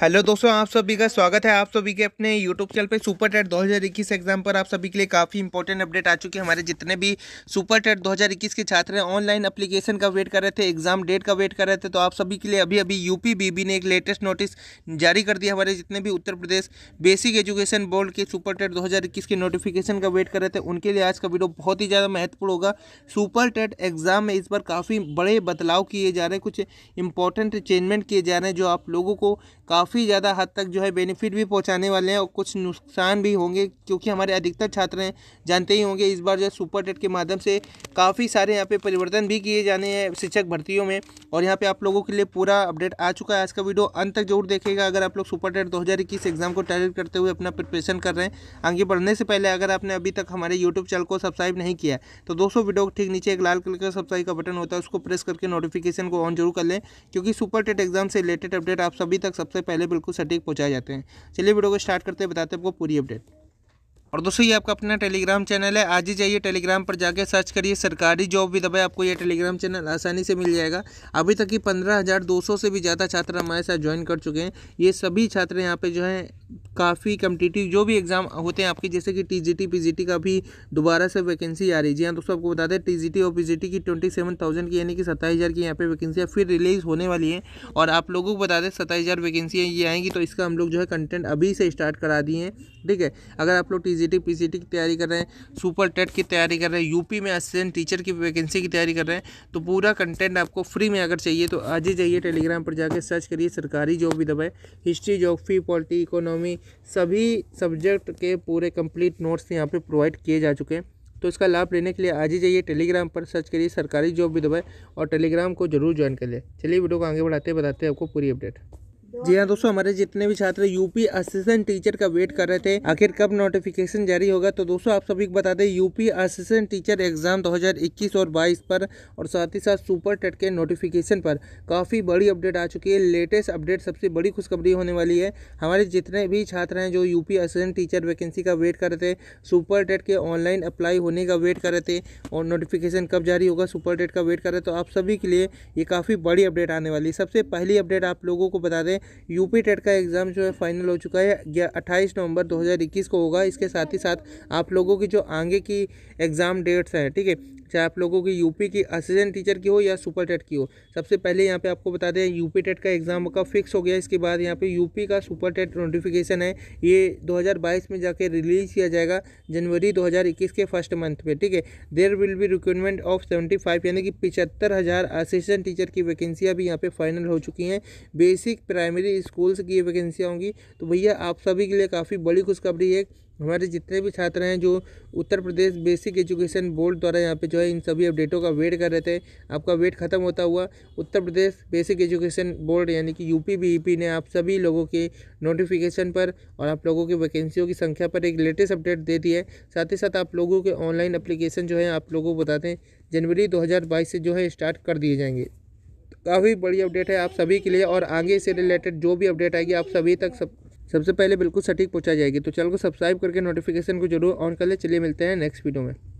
hello दोस्तों आप सभी का स्वागत है आप सभी के अपने यूट्यूब चैनल पे सुपर टेट 2021 एग्जाम पर आप सभी के लिए काफ़ी इंपॉर्टेंट अपडेट आ चुकी है हमारे जितने भी सुपर टेट 2021 के छात्र हैं ऑनलाइन एप्लीकेशन का वेट कर रहे थे एग्जाम डेट का वेट कर रहे थे तो आप सभी के लिए अभी अभी यूपी बीबी ने एक लेटेस्ट नोटिस जारी कर दिया हमारे जितने भी Uttar Pradesh basic education board के सुपर टेट दो के नोटिफिकेशन का वेट कर रहे थे उनके लिए आज का वीडियो बहुत ही ज़्यादा महत्वपूर्ण होगा सुपर टेट एग्जाम में इस बार काफ़ी बड़े बदलाव किए जा रहे हैं कुछ इंपॉर्टेंट चेंजमेंट किए जा रहे हैं जो आप लोगों को काफ़ी काफ़ी ज़्यादा हद तक जो है बेनिफिट भी पहुंचाने वाले हैं और कुछ नुकसान भी होंगे क्योंकि हमारे अधिकतर छात्र हैं जानते ही होंगे इस बार जो है सुपर टेट के माध्यम से काफ़ी सारे यहाँ पे परिवर्तन भी किए जाने हैं शिक्षक भर्तियों में और यहाँ पे आप लोगों के लिए पूरा अपडेट आ चुका है आज का वीडियो अंत तक जरूर देखेगा अगर आप लोग सुपर टेट दो एग्ज़ाम को टारगेट करते हुए अपना प्रिपरेशन कर रहे हैं आगे बढ़ने से पहले अगर आपने अभी तक हमारे यूट्यूब चैनल को सब्सक्राइब नहीं किया तो दोस्तों वीडियो ठीक नीचे एक लाल कलर का सब्सक्राइब का बटन होता है उसको प्रेस करके नोटिफिकेशन को ऑन जरूर कर लें क्योंकि सुपर टेट एग्जाम से रिलेटेड अपडेट आप सभी तक सबसे पहले पहले बिल्कुल सटीक पहुँचाए जाते हैं चलिए वीडियो को स्टार्ट करते हैं बताते हैं आपको पूरी अपडेट और दोस्तों ये आपका अपना टेलीग्राम चैनल है आज ही जाइए टेलीग्राम पर जाके सर्च करिए सरकारी जॉब भी दबाए आपको ये टेलीग्राम चैनल आसानी से मिल जाएगा अभी तक ही पंद्रह हज़ार दो सौ से भी ज़्यादा छात्र हमारे साथ ज्वाइन कर चुके हैं ये सभी छात्र यहाँ पर जो है काफ़ी कम्पिटिटिव जो भी एग्ज़ाम होते हैं आपके जैसे कि टी जी का भी दोबारा से वैकेंसी आ रही है जी हाँ दोस्तों आपको बता दें टी और पी की ट्वेंटी सेवन थाउजेंड की यानी कि सत्ताईस हज़ार की यहाँ पर वैकेंसियाँ फिर रिलीज़ होने वाली हैं और आप लोगों को बता दें सत्ताईस हज़ार वैकेंसियाँ ये आएँगी तो इसका हम लोग जो है कंटेंट अभी से स्टार्ट करा दिए हैं ठीक है अगर आप लोग टीजीटी टी की तैयारी कर रहे हैं सुपर टेट की तैयारी कर रहे हैं यूपी में असिस्टेंट टीचर की वैकेंसी की तैयारी कर रहे हैं तो पूरा कंटेंट आपको फ्री में अगर चाहिए तो आज ही जाइए टेलीग्राम पर जाकर सर्च करिए सरकारी जॉब भी दबाए हिस्ट्री जोग्राफी पॉलिटी इकोनॉमी सभी सब्जेक्ट के पूरे कंप्लीट नोट्स यहाँ पर प्रोवाइड किए जा चुके हैं तो इसका लाभ लेने के लिए आज ही जाइए टेलीग्राम पर सर्च करिए सरकारी जॉब भी दबाए और टेलीग्राम को जरूर ज्वाइन कर ले चलिए वीडियो को आगे बढ़ाते बताते हैं आपको पूरी अपडेट जी हाँ दोस्तों हमारे जितने भी छात्र यूपी असिस्टेंट टीचर का वेट कर रहे थे आखिर कब नोटिफिकेशन जारी होगा तो दोस्तों आप सभी को बता दें यूपी असिस्टेंट टीचर एग्जाम 2021 और 22 पर और साथ ही साथ सुपर टेट के नोटिफिकेशन पर काफ़ी बड़ी अपडेट आ चुकी है लेटेस्ट अपडेट सबसे बड़ी खुशखबरी होने वाली है हमारे जितने भी छात्र हैं जो यूपी असिस्टेंट टीचर वैकेंसी का वेट कर रहे थे सुपर टेट के ऑनलाइन अप्लाई होने का वेट कर रहे थे और नोटिफिकेशन कब जारी होगा सुपर टेट का वेट कर रहे तो आप सभी के लिए ये काफ़ी बड़ी अपडेट आने वाली है सबसे पहली अपडेट आप लोगों को बता दें यूपी टेट का एग्ज़ाम जो है फाइनल हो चुका है अट्ठाईस नवंबर 2021 को होगा इसके साथ ही साथ आप लोगों की जो आगे की एग्ज़ाम डेट्स हैं ठीक है चाहे आप लोगों की यूपी की असिस्टेंट टीचर की हो या सुपर टेट की हो सबसे पहले यहाँ पे आपको बता दें यूपी टेट का एग्ज़ाम का फिक्स हो गया इसके बाद यहाँ पे यूपी का सुपर टेट नोटिफिकेशन है ये 2022 में जाके रिलीज़ किया जाएगा जनवरी 2021 के फर्स्ट मंथ में ठीक है there will be recruitment of seventy five यानी कि पिचहत्तर हज़ार असिस्टेंट टीचर की वैकेंसियाँ भी यहाँ पे फाइनल हो चुकी हैं बेसिक प्राइमरी स्कूल्स की वैकेंसियाँ होंगी तो भैया आप सभी के लिए काफ़ी बड़ी खुशखबरी है हमारे जितने भी छात्र हैं जो Uttar Pradesh basic education board द्वारा यहाँ पे जो है है इन सभी अपडेटों का वेट कर रहे थे आपका वेट खत्म होता हुआ Uttar Pradesh basic education board यानी कि यूपी e ने आप सभी लोगों के नोटिफिकेशन पर और आप लोगों की वैकेंसियों की संख्या पर एक लेटेस्ट अपडेट दे दी है साथ ही साथ आप लोगों के ऑनलाइन अप्लीकेशन जो है आप लोगों को बताते हैं जनवरी दो से जो है स्टार्ट कर दिए जाएंगे तो काफ़ी बड़ी अपडेट है आप सभी के लिए और आगे से रिलेटेड जो भी अपडेट आएगी आप सभी तक सब सबसे पहले बिल्कुल सटीक पहुंचा जाएगी तो चैनल को सब्सक्राइब करके नोटिफिकेशन को जरूर ऑन कर ले चलिए मिलते हैं नेक्स्ट वीडियो में